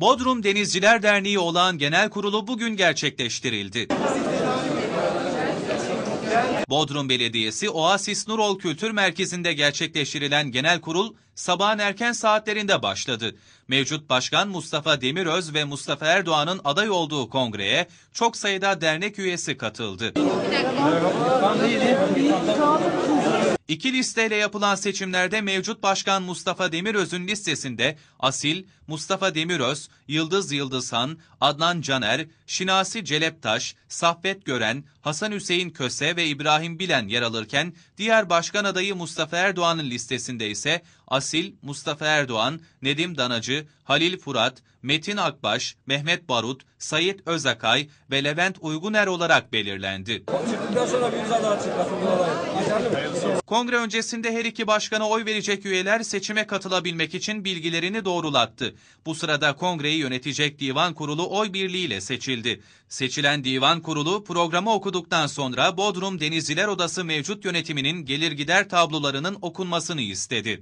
Bodrum Denizciler Derneği olan genel kurulu bugün gerçekleştirildi. Bodrum Belediyesi Oasis Nurol Kültür Merkezi'nde gerçekleştirilen genel kurul sabahın erken saatlerinde başladı. Mevcut Başkan Mustafa Demiröz ve Mustafa Erdoğan'ın aday olduğu kongreye çok sayıda dernek üyesi katıldı. İki listeyle yapılan seçimlerde mevcut başkan Mustafa Demiröz'ün listesinde Asil, Mustafa Demiröz, Yıldız Yıldızhan, Adnan Caner, Şinasi Celeptaş, Saffet Gören, Hasan Hüseyin Köse ve İbrahim Bilen yer alırken diğer başkan adayı Mustafa Erdoğan'ın listesinde ise Asil, Mustafa Erdoğan, Nedim Danacı, Halil Fırat, Metin Akbaş, Mehmet Barut, Sayit Özakay ve Levent Uyguner olarak belirlendi. Çıktıktan sonra bir imza daha bu olay. Kongre öncesinde her iki başkana oy verecek üyeler seçime katılabilmek için bilgilerini doğrulattı. Bu sırada kongreyi yönetecek divan kurulu oy birliğiyle seçildi. Seçilen divan kurulu programı okuduktan sonra Bodrum Denizciler Odası mevcut yönetiminin gelir gider tablolarının okunmasını istedi.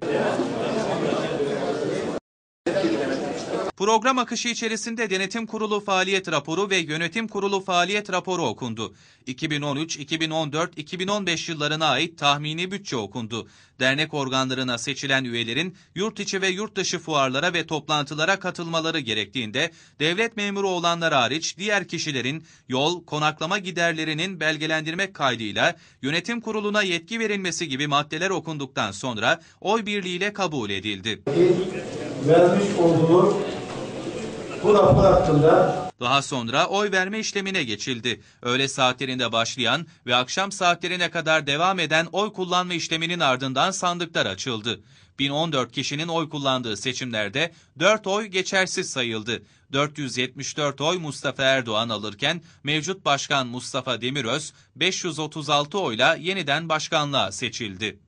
Program akışı içerisinde denetim kurulu faaliyet raporu ve yönetim kurulu faaliyet raporu okundu. 2013, 2014, 2015 yıllarına ait tahmini bütçe okundu. Dernek organlarına seçilen üyelerin yurt içi ve yurt dışı fuarlara ve toplantılara katılmaları gerektiğinde devlet memuru olanlar hariç diğer kişilerin yol, konaklama giderlerinin belgelendirmek kaydıyla yönetim kuruluna yetki verilmesi gibi maddeler okunduktan sonra oy birliğiyle kabul edildi. Vermiş olduğu bu rapor hakkında daha sonra oy verme işlemine geçildi. Öğle saatlerinde başlayan ve akşam saatlerine kadar devam eden oy kullanma işleminin ardından sandıklar açıldı. 1014 kişinin oy kullandığı seçimlerde 4 oy geçersiz sayıldı. 474 oy Mustafa Erdoğan alırken mevcut başkan Mustafa Demiröz 536 oyla yeniden başkanlığa seçildi.